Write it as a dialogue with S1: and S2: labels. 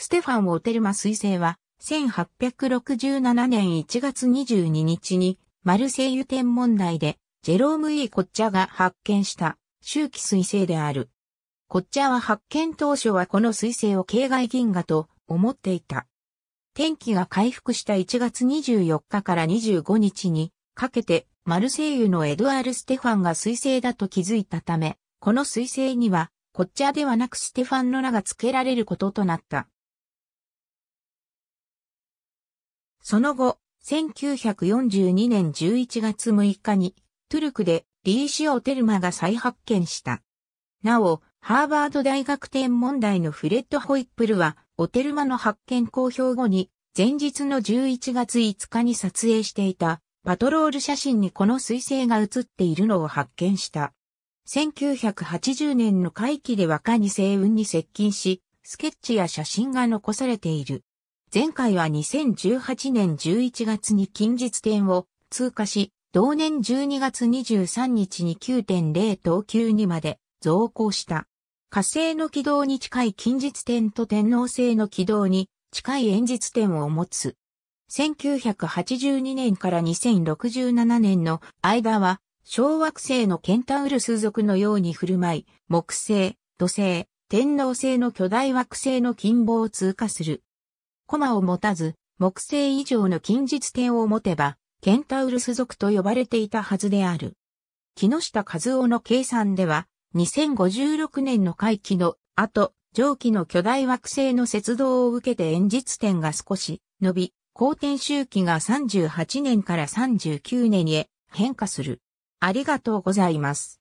S1: ステファン・オテルマ彗星は、1867年1月22日に、マルセイユ天文台で、ジェローム・イー・コッチャが発見した、周期彗星である。コッチャは発見当初はこの彗星を境外銀河と思っていた。天気が回復した1月24日から25日にかけてマルセイユのエドゥアール・ステファンが彗星だと気づいたため、この彗星にはコッチャではなくステファン
S2: の名が付けられることとなった。
S1: その後、1942年11月6日に、トゥルクでリーシオ・テルマが再発見した。なお、ハーバード大学天文台のフレッド・ホイップルは、オテルマの発見公表後に、前日の11月5日に撮影していた、パトロール写真にこの彗星が写っているのを発見した。1980年の会期で若に星雲に接近し、スケッチや写真が残されている。前回は2018年11月に近日点を通過し、同年12月23日に9.0等級にまで増高した。火星の軌道に近い近日点と天皇星の軌道に近い演日点を持つ。1982年から2067年の間は小惑星のケンタウルス族のように振る舞い、木星、土星、天皇星の巨大惑星の近傍を通過する。駒を持たず、木星以上の近日点を持てば、ケンタウルス族と呼ばれていたはずである。木下和夫の計算では、2056年の回帰の後、上記の巨大惑星の接動を受けて演日点が少し伸び、公転周期が38年から39年へ変化する。ありがと
S2: うございます。